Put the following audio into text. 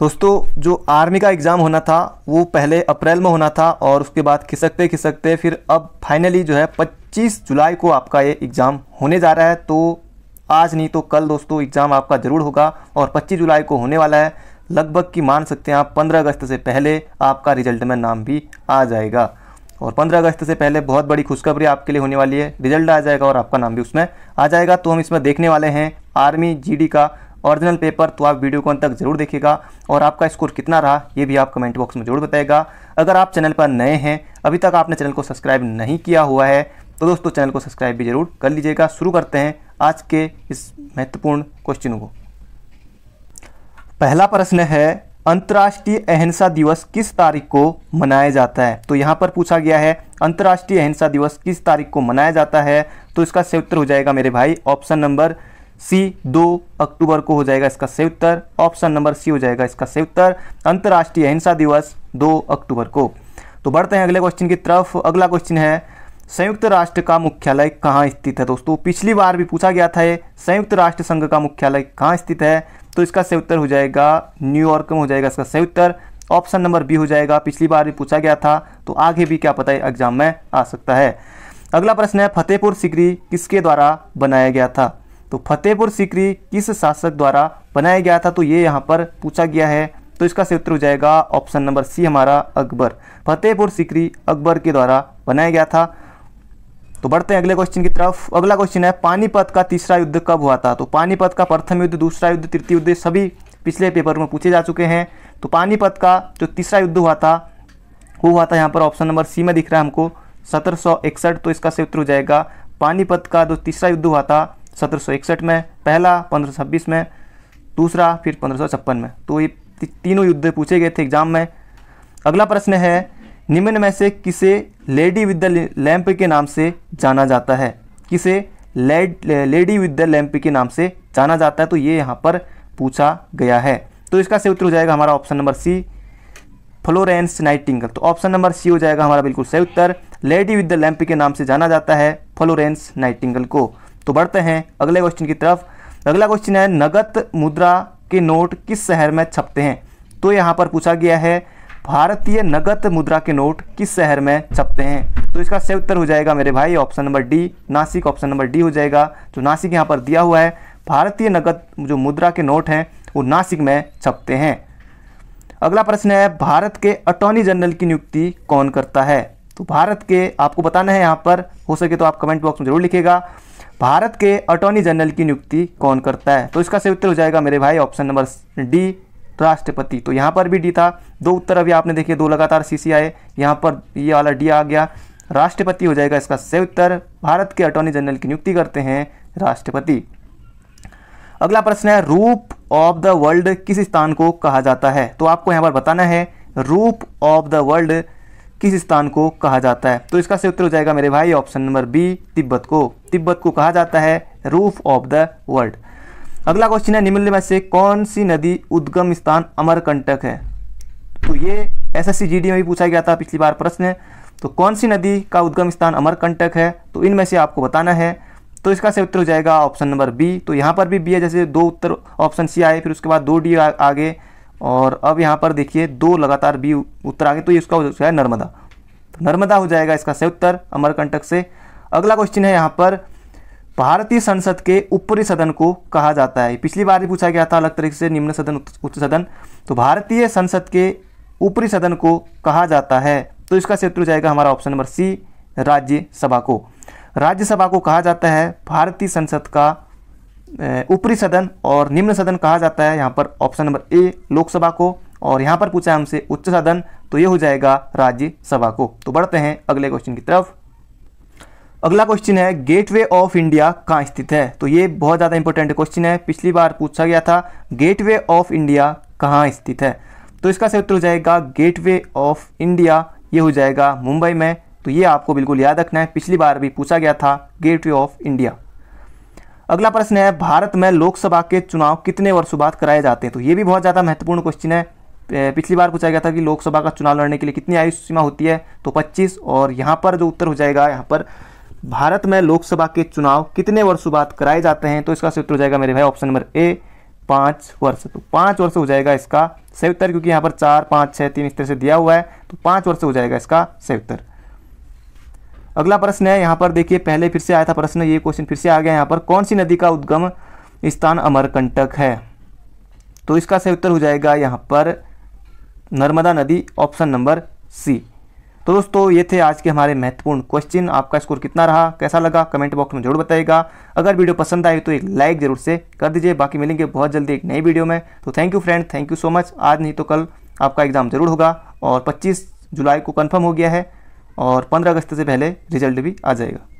दोस्तों जो आर्मी का एग्ज़ाम होना था वो पहले अप्रैल में होना था और उसके बाद खिसकते खिसकते फिर अब फाइनली जो है 25 जुलाई को आपका ये एग्ज़ाम होने जा रहा है तो आज नहीं तो कल दोस्तों एग्ज़ाम आपका ज़रूर होगा और 25 जुलाई को होने वाला है लगभग कि मान सकते हैं आप 15 अगस्त से पहले आपका रिजल्ट में नाम भी आ जाएगा और पंद्रह अगस्त से पहले बहुत बड़ी खुशखबरी आपके लिए होने वाली है रिजल्ट आ जाएगा और आपका नाम भी उसमें आ जाएगा तो हम इसमें देखने वाले हैं आर्मी जीडी का ओरिजिनल पेपर तो आप वीडियो को अंत तक जरूर देखिएगा और आपका स्कोर कितना रहा ये भी आप कमेंट बॉक्स में जरूर बताएगा अगर आप चैनल पर नए हैं अभी तक आपने चैनल को सब्सक्राइब नहीं किया हुआ है तो दोस्तों चैनल को सब्सक्राइब भी जरूर कर लीजिएगा शुरू करते हैं आज के इस महत्वपूर्ण क्वेश्चन को पहला प्रश्न है अंतर्राष्ट्रीय अहिंसा दिवस किस तारीख को मनाया जाता है तो यहाँ पर पूछा गया है अंतर्राष्ट्रीय अहिंसा दिवस किस तारीख को मनाया जाता है तो इसका सही उत्तर हो जाएगा मेरे भाई ऑप्शन नंबर सी दो अक्टूबर को हो जाएगा इसका सही उत्तर ऑप्शन नंबर सी हो जाएगा इसका सही उत्तर अंतर्राष्ट्रीय अहिंसा दिवस दो अक्टूबर को तो बढ़ते हैं अगले क्वेश्चन की तरफ अगला क्वेश्चन है संयुक्त राष्ट्र का मुख्यालय कहाँ स्थित है दोस्तों पिछली बार भी पूछा गया था ये संयुक्त राष्ट्र संघ का मुख्यालय कहाँ स्थित है तो इसका सही उत्तर हो जाएगा न्यूयॉर्क में हो जाएगा इसका सही उत्तर ऑप्शन नंबर बी हो जाएगा पिछली बार भी पूछा गया था तो आगे भी क्या पता है एग्जाम में आ सकता है अगला प्रश्न है फतेहपुर सिकरी किसके द्वारा बनाया गया था तो फतेहपुर सीकरी किस शासक द्वारा बनाया गया था तो ये यहाँ पर पूछा गया है तो इसका सही उत्तर हो जाएगा ऑप्शन नंबर सी हमारा अकबर फतेहपुर सीकरी अकबर के द्वारा बनाया गया था तो बढ़ते हैं अगले क्वेश्चन की तरफ अगला क्वेश्चन है पानीपत का तीसरा युद्ध कब हुआ था तो पानीपत का प्रथम युद्ध दूसरा युद्ध तृतीय युद्ध सभी पिछले पेपर में पूछे जा चुके हैं तो पानीपत का जो तीसरा युद्ध हुआ था वो हुआ था यहाँ पर ऑप्शन नंबर सी में दिख रहा है हमको सत्रह तो इसका सही उत्तर हो जाएगा पानीपत का जो तीसरा युद्ध हुआ था सत्रह में पहला पंद्रह में दूसरा फिर पंद्रह में तो ये तीनों युद्ध पूछे गए थे एग्जाम में अगला प्रश्न है निम्न में से किसे लेडी विद द लैम्प के नाम से जाना जाता है किसे lady lady with the lamp के नाम से जाना जाता है तो ये यहाँ पर पूछा गया है तो इसका सही उत्तर हो जाएगा हमारा option number C Florence Nightingale तो ऑप्शन नंबर सी हो जाएगा हमारा बिल्कुल सही उत्तर लेडी विद द लैम्प के नाम से जाना जाता है फ्लोरेंस नाइटिंगल को तो बढ़ते हैं अगले क्वेश्चन की तरफ अगला क्वेश्चन है नगद मुद्रा के नोट किस शहर में छपते हैं तो यहाँ पर पूछा गया है भारतीय नगद मुद्रा के नोट किस शहर में छपते हैं तो इसका सही उत्तर हो जाएगा मेरे भाई option number D Nashik option number D हो जाएगा जो नासिक यहाँ पर दिया हुआ है भारतीय नगद जो मुद्रा के नोट हैं वो नासिक में छपते हैं अगला प्रश्न है भारत के अटॉर्नी जनरल की नियुक्ति कौन करता है तो भारत के आपको बताना है यहाँ पर हो सके तो आप कमेंट बॉक्स में जरूर लिखेगा भारत के अटॉर्नी जनरल की नियुक्ति कौन करता है तो इसका सही उत्तर हो जाएगा मेरे भाई ऑप्शन नंबर डी राष्ट्रपति तो यहाँ पर भी डी था दो उत्तर अभी आपने देखे दो लगातार सी सी आए यहाँ पर ये वाला डी आ गया राष्ट्रपति हो जाएगा इसका सही उत्तर भारत के अटॉर्नी जनरल की नियुक्ति करते हैं राष्ट्रपति अगला प्रश्न है रूप ऑफ द वर्ल्ड किस स्थान को कहा जाता है तो आपको यहाँ पर बताना है रूप ऑफ द वर्ल्ड किस स्थान को कहा जाता है तो इसका सही उत्तर हो जाएगा मेरे भाई ऑप्शन नंबर बी तिब्बत को तिब्बत को कहा जाता है रूफ ऑफ द वर्ल्ड अगला क्वेश्चन है निम्नलिखित में से कौन सी नदी उद्गम स्थान अमरकंटक है तो ये एस एस में भी पूछा गया था पिछली बार प्रश्न है तो कौन सी नदी का उद्गम स्थान अमरकंटक है तो इनमें से आपको बताना है तो इसका सही उत्तर हो जाएगा ऑप्शन नंबर बी तो यहाँ पर भी बी है जैसे दो उत्तर ऑप्शन सी आए फिर उसके बाद दो डी आगे और अब यहाँ पर देखिए दो लगातार बी उत्तर आ गए तो ये उसका हो जाएगा है नर्मदा तो नर्मदा हो जाएगा इसका सही उत्तर अमरकंटक से अगला क्वेश्चन है यहाँ पर भारतीय संसद के ऊपरी सदन को कहा जाता है पिछली बार भी पूछा गया था अलग तरीके से निम्न सदन उच्च सदन तो भारतीय संसद के ऊपरी सदन को कहा जाता है तो इसका क्षेत्र हो जाएगा हमारा ऑप्शन नंबर सी राज्यसभा को राज्यसभा को कहा जाता है भारतीय संसद का ऊपरी सदन और निम्न सदन कहा जाता है यहाँ पर ऑप्शन नंबर ए लोकसभा को और यहाँ पर पूछा हमसे उच्च सदन तो ये हो जाएगा राज्यसभा को तो बढ़ते हैं अगले क्वेश्चन की तरफ अगला क्वेश्चन है गेटवे ऑफ इंडिया कहाँ स्थित है तो ये बहुत ज़्यादा इंपॉर्टेंट क्वेश्चन है पिछली बार पूछा गया था गेटवे ऑफ इंडिया कहाँ स्थित है तो इसका सही उत्तर हो जाएगा गेटवे ऑफ इंडिया ये हो जाएगा मुंबई में तो ये आपको बिल्कुल याद रखना है पिछली बार भी पूछा गया था गेटवे ऑफ इंडिया अगला प्रश्न है भारत में लोकसभा के चुनाव कितने वर्षों बाद कराए जाते हैं तो ये भी बहुत ज़्यादा महत्वपूर्ण क्वेश्चन है पिछली बार पूछा गया था कि लोकसभा का चुनाव लड़ने के लिए कितनी आयु सीमा होती है तो 25 और यहाँ पर जो उत्तर हो जाएगा यहाँ पर भारत में लोकसभा के चुनाव कितने वर्षों बाद कराए जाते हैं तो इसका सही उत्तर हो जाएगा मेरे भाई ऑप्शन नंबर ए पाँच वर्ष तो पाँच वर्ष हो जाएगा इसका सही उत्तर क्योंकि यहाँ पर चार पाँच छः तीन इस तरह से दिया हुआ है तो पाँच वर्ष हो जाएगा इसका सही उत्तर अगला प्रश्न है यहाँ पर देखिए पहले फिर से आया था प्रश्न ये क्वेश्चन फिर से आ गया यहाँ पर कौन सी नदी का उद्गम स्थान अमरकंटक है तो इसका सही उत्तर हो जाएगा यहाँ पर नर्मदा नदी ऑप्शन नंबर सी तो दोस्तों ये थे आज के हमारे महत्वपूर्ण क्वेश्चन आपका स्कोर कितना रहा कैसा लगा कमेंट बॉक्स में जरूर बताएगा अगर वीडियो पसंद आए तो एक लाइक जरूर से कर दीजिए बाकी मिलेंगे बहुत जल्दी एक नई वीडियो में तो thank you friend thank you so much आज नहीं तो कल आपका एग्जाम जरूर होगा और 25 जुलाई को कंफर्म हो गया है और पंद्रह अगस्त से पहले रिजल्ट भी आ जाएगा